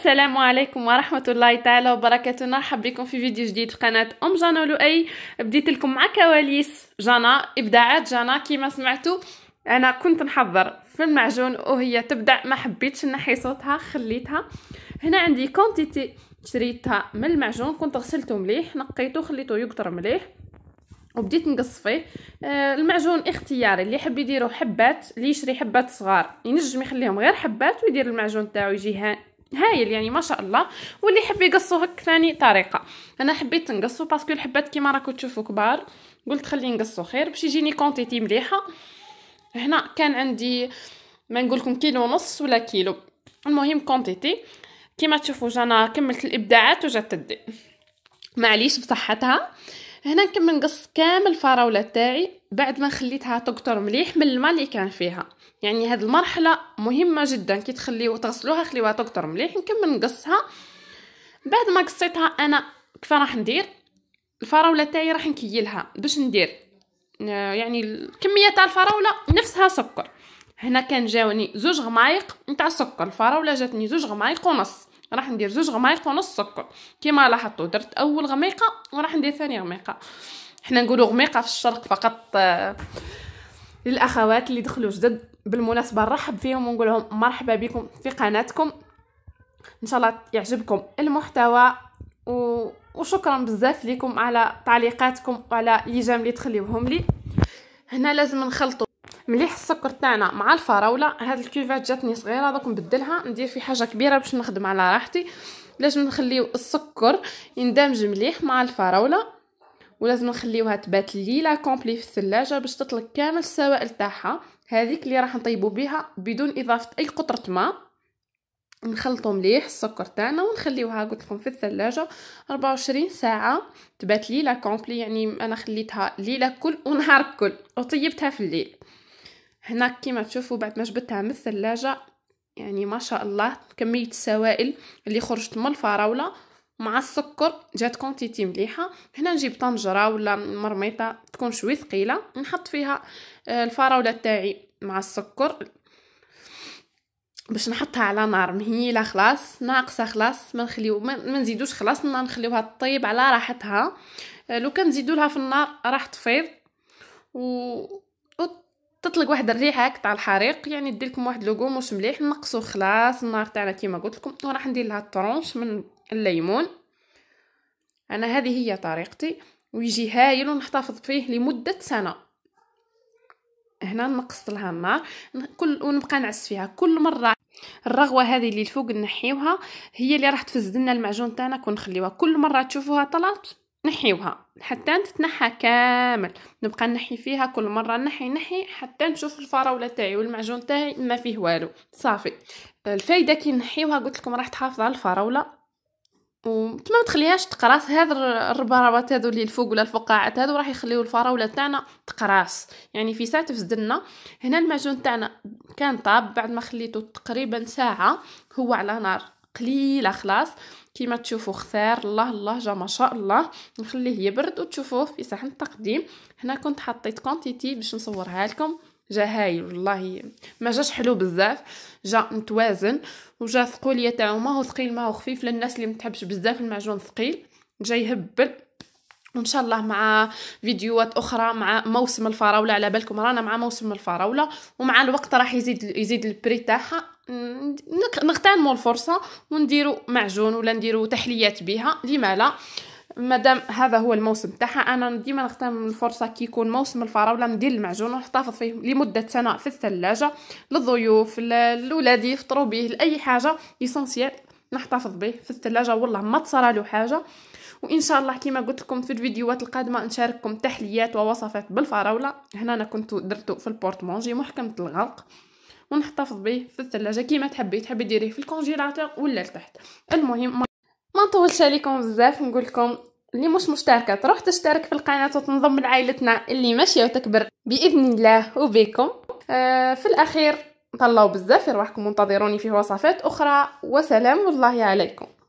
السلام عليكم ورحمة الله تعالى وبركاته نرحب بكم في فيديو جديد في قناة أم جانا ولؤي بديت لكم مع كواليس جانا إبداعات جانا كما سمعتوا أنا كنت نحضر في المعجون وهي تبدع ما حبيتش نحي صوتها خليتها هنا عندي كونتيتي شريتها من المعجون كنت غسلته مليح نقيته خليته يقطر مليح وبديت نقص فيه المعجون اختياري اللي يحب يديرو حبات اللي يشري حبات صغار ينجم يخليهم غير حبات ويدير المعجون تاعو يجي هايل يعني ما شاء الله واللي يحب يقصو هك ثاني طريقه انا حبيت نقصو باسكو الحبات كيما راكم تشوفوا كبار قلت خلي نقصو خير باش يجيني كونتيتي مليحه هنا كان عندي ما نقول لكم كيلو ونص ولا كيلو المهم كونتيتي كيما تشوفوا جانا كملت الابداعات وجات تدي معليش بصحتها هنا نكمل نقص كامل الفراوله تاعي بعد ما خليتها تقطر مليح من الماء اللي كان فيها يعني هذه المرحله مهمه جدا كي تخليو تغسلوها خليوها تقطر مليح نكمل نقصها بعد ما قصيتها انا كيف راح ندير الفراوله تاعي راح نكيلها باش ندير يعني الكميه تاع الفراوله نفسها سكر هنا كان جاوني زوج غمايق نتاع السكر الفراوله جاتني زوج غمايق ونص راح ندير زوج غمايق ونص سكر كيما لاحظتوا درت اول غميقه وراح ندير ثاني غميقه حنا نقولوا غميقه في الشرق فقط آه، للاخوات اللي دخلوا جدد بالمناسبه نرحب فيهم ونقول لهم مرحبا بكم في قناتكم ان شاء الله يعجبكم المحتوى و... وشكرا بزاف لكم على تعليقاتكم وعلى اللجام اللي تخليوهم لي هنا لازم نخلطوا مليح السكر تاعنا مع الفراوله هاد الكيفات جاتني صغيره دوك نبدلها ندير في حاجه كبيره باش نخدم على راحتي لازم نخليو السكر يندمج مليح مع الفراوله ولازم نخليوها تبات ليله كومبلي في الثلاجه باش تطلق كامل السوائل تاعها هذيك اللي راح نطيبو بها بدون اضافه اي قطره ماء نخلطو مليح السكر تاعنا ونخليوها قلت لكم في الثلاجه 24 ساعه تبات ليله كومبلي يعني انا خليتها ليله كل ونهار كل وطيبتها في الليل هنا كيما تشوفوا بعد ما جبتها من الثلاجه يعني ما شاء الله كميه السوائل اللي خرجت من الفراوله مع السكر جات كونتيتي مليحه هنا نجيب طنجره ولا مرميطه تكون شوي ثقيله نحط فيها آه، الفراوله تاعي مع السكر باش نحطها على نار مهيله خلاص ناقصه خلاص ما نخليو ما نزيدوش خلاص نخليوها تطيب على راحتها آه، لو كان نزيدو لها في النار راح تفيض و تطلق واحد الريحه هاك تاع الحريق يعني دير لكم واحد لوغو مش مليح نقصوا خلاص النار تاعنا كيما قلت لكم وراح ندير لها الطرونش من الليمون انا هذه هي طريقتي ويجي هايل ونحتفظ فيه لمده سنه هنا نقصت لها النار كل ونبقى نعس فيها كل مره الرغوه هذه اللي الفوق نحيوها هي اللي راح تفز لنا المعجون تاعنا ونخليوها كل مره تشوفوها طلعت نحيوها حتى تتنحى كامل نبقى نحي فيها كل مره نحي نحي حتى نشوف الفراوله تاعي والمعجون تاعي ما فيه والو صافي الفايده كي نحيوها قلت لكم راح تحافظ على الفراوله وكما ما تخليهاش تقراس هاد الربرابات هادو اللي الفوق ولا الفقاعات هادو راح يخليو الفراوله تاعنا تقراس يعني في ساعه تفزدنا هنا المعجون تاعنا كان طاب بعد ما خليته تقريبا ساعه هو على نار قليله خلاص كيما تشوفوا خثار الله الله جا ما شاء الله نخليه يبرد وتشوفوه في صحن التقديم هنا كنت حطيت كونتيتي باش نصورها لكم جا هايل والله ما جاش حلو بزاف جا متوازن وجا ثقوليه تاعو ماهو ثقيل ماهو خفيف للناس اللي متحبش بزاف المعجون ثقيل جا يهبل وان شاء الله مع فيديوهات اخرى مع موسم الفراوله على بالكم رانا مع موسم الفراوله ومع الوقت راح يزيد يزيد البري تاعها نغتنموا الفرصه ونديروا معجون ولا نديروا تحليات بها لما لا مادام هذا هو الموسم تاعها انا ديما نختم الفرصه كي يكون موسم الفراوله ندير المعجون ونحتفظ فيه لمده سنه في الثلاجه للضيوف لولادي يفطروا به لاي حاجه ايسونسييل نحتفظ به في الثلاجه والله ما تصرى له حاجه وان شاء الله كما قلت لكم في الفيديوهات القادمه نشارككم تحليات ووصفات بالفراوله هنا انا كنت درتو في البورتمونجي محكمه الغلق ونحتفظ به في الثلاجه كيما تحبي تحبي ديريه في الكونجيلاتور ولا لتحت المهم ما نطولش عليكم بزاف نقول لكم اللي مش مشتركه تروح تشترك في القناه وتنضم لعائلتنا اللي ماشيه وتكبر باذن الله وبكم آه في الاخير طلعوا بزاف رواحكم منتظروني في وصفات اخرى وسلام الله عليكم